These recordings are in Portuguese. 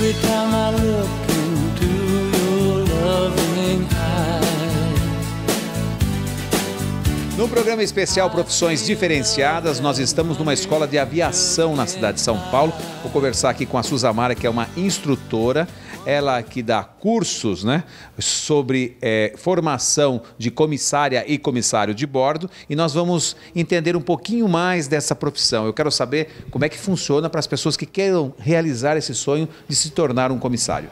Every time I look into your loving eyes. No programa especial Profissões Diferenciadas, nós estamos numa escola de aviação na cidade de São Paulo. Vou conversar aqui com a Suzamara, que é uma instrutora ela que dá cursos né, sobre é, formação de comissária e comissário de bordo, e nós vamos entender um pouquinho mais dessa profissão. Eu quero saber como é que funciona para as pessoas que queiram realizar esse sonho de se tornar um comissário.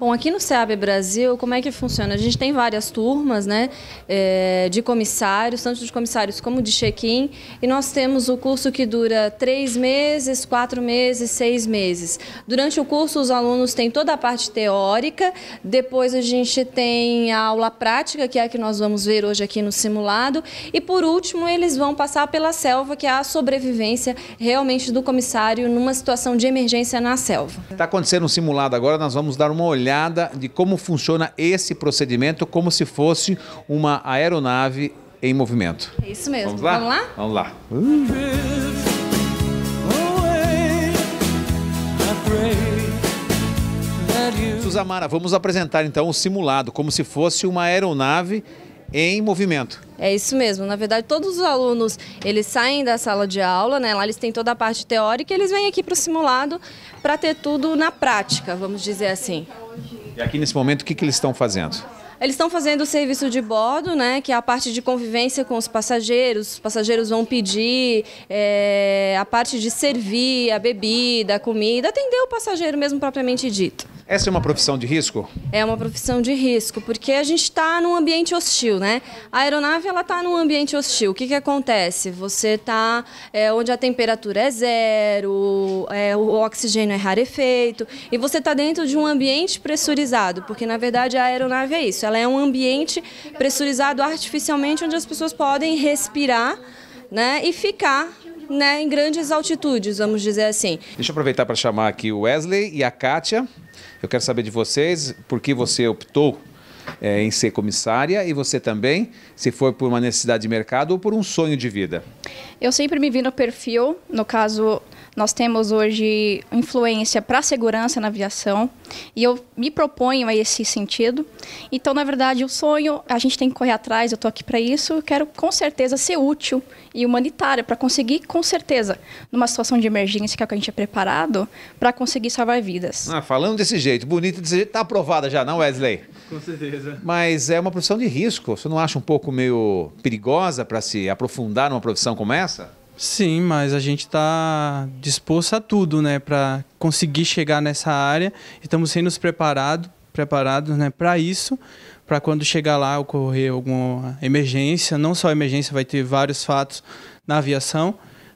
Bom, aqui no SEAB Brasil, como é que funciona? A gente tem várias turmas né, eh, de comissários, tanto de comissários como de check-in, e nós temos o curso que dura três meses, quatro meses, seis meses. Durante o curso, os alunos têm toda a parte teórica, depois a gente tem a aula prática, que é a que nós vamos ver hoje aqui no simulado, e por último, eles vão passar pela selva, que é a sobrevivência realmente do comissário numa situação de emergência na selva. Está acontecendo um simulado agora, nós vamos dar uma olhada olhada de como funciona esse procedimento, como se fosse uma aeronave em movimento. É isso mesmo. Vamos lá? Vamos lá. Vamos lá. Uh. Suzamara, vamos apresentar então o simulado, como se fosse uma aeronave em movimento. É isso mesmo. Na verdade, todos os alunos, eles saem da sala de aula, né? Lá eles têm toda a parte teórica, e eles vêm aqui para o simulado para ter tudo na prática, vamos dizer assim. E aqui nesse momento, o que, que eles estão fazendo? Eles estão fazendo o serviço de bordo, né, que é a parte de convivência com os passageiros. Os passageiros vão pedir é, a parte de servir a bebida, a comida, atender o passageiro mesmo propriamente dito. Essa é uma profissão de risco? É uma profissão de risco, porque a gente está num ambiente hostil, né? A aeronave ela está num ambiente hostil. O que, que acontece? Você está é, onde a temperatura é zero, é, o oxigênio é rarefeito e você está dentro de um ambiente pressurizado, porque na verdade a aeronave é isso. Ela é um ambiente pressurizado artificialmente onde as pessoas podem respirar, né, e ficar né, em grandes altitudes, vamos dizer assim. Deixa eu aproveitar para chamar aqui o Wesley e a Kátia. Eu quero saber de vocês por que você optou é, em ser comissária e você também, se for por uma necessidade de mercado ou por um sonho de vida? Eu sempre me vi no perfil, no caso, nós temos hoje influência para a segurança na aviação e eu me proponho a esse sentido. Então, na verdade, o sonho, a gente tem que correr atrás, eu estou aqui para isso, eu quero com certeza ser útil e humanitária para conseguir, com certeza, numa situação de emergência que, é que a gente é preparado, para conseguir salvar vidas. Ah, falando desse jeito, bonito desse jeito, está aprovada já, não, Wesley? Com certeza. Mas é uma profissão de risco. Você não acha um pouco meio perigosa para se aprofundar numa profissão como essa? Sim, mas a gente está disposto a tudo, né, para conseguir chegar nessa área. Estamos sendo preparado, preparados, né, para isso, para quando chegar lá ocorrer alguma emergência, não só emergência, vai ter vários fatos na aviação.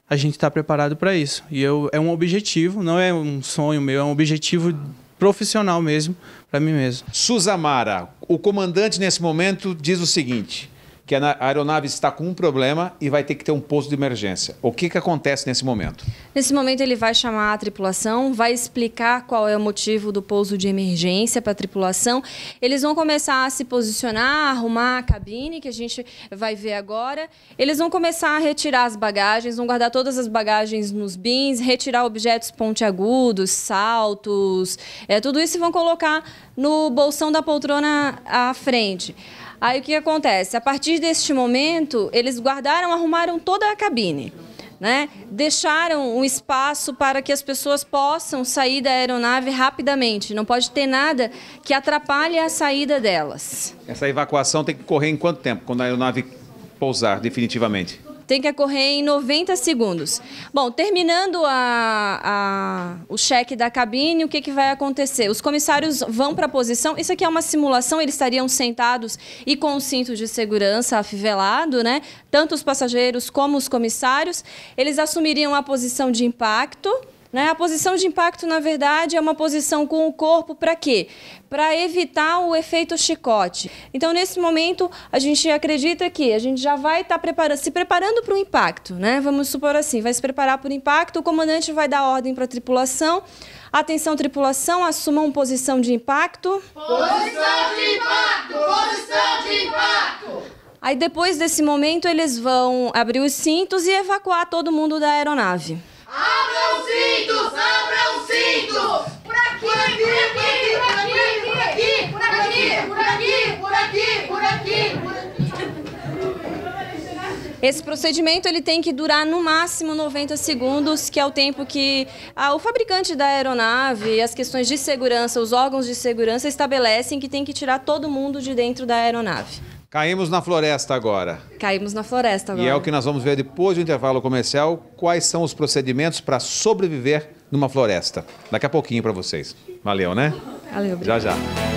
A gente está preparado para isso. E eu, é um objetivo, não é um sonho meu, é um objetivo profissional mesmo, para mim mesmo. Suzamara, o comandante nesse momento diz o seguinte: que a aeronave está com um problema e vai ter que ter um posto de emergência. O que, que acontece nesse momento? Nesse momento, ele vai chamar a tripulação, vai explicar qual é o motivo do pouso de emergência para a tripulação. Eles vão começar a se posicionar, arrumar a cabine, que a gente vai ver agora. Eles vão começar a retirar as bagagens, vão guardar todas as bagagens nos bins, retirar objetos pontiagudos, saltos, é, tudo isso e vão colocar no bolsão da poltrona à frente. Aí o que acontece? A partir deste momento, eles guardaram, arrumaram toda a cabine. Né? Deixaram um espaço para que as pessoas possam sair da aeronave rapidamente. Não pode ter nada que atrapalhe a saída delas. Essa evacuação tem que correr em quanto tempo? Quando a aeronave pousar definitivamente? tem que ocorrer em 90 segundos. Bom, terminando a, a, o cheque da cabine, o que, que vai acontecer? Os comissários vão para a posição, isso aqui é uma simulação, eles estariam sentados e com o cinto de segurança afivelado, né? Tanto os passageiros como os comissários, eles assumiriam a posição de impacto, né? A posição de impacto, na verdade, é uma posição com o corpo para quê? Para evitar o efeito chicote. Então, nesse momento, a gente acredita que a gente já vai estar tá se preparando para o impacto. Né? Vamos supor assim, vai se preparar para o impacto, o comandante vai dar ordem para a tripulação. Atenção, tripulação, assumam posição de impacto. Posição de impacto! Posição de impacto! Aí depois desse momento eles vão abrir os cintos e evacuar todo mundo da aeronave. Esse procedimento ele tem que durar no máximo 90 segundos, que é o tempo que a, ah, o fabricante da aeronave, as questões de segurança, os órgãos de segurança estabelecem que tem que tirar todo mundo de dentro da aeronave. Caímos na floresta agora. Caímos na floresta agora. E é o que nós vamos ver depois do intervalo comercial, quais são os procedimentos para sobreviver numa floresta. Daqui a pouquinho para vocês. Valeu, né? Valeu, obrigado. Já, já.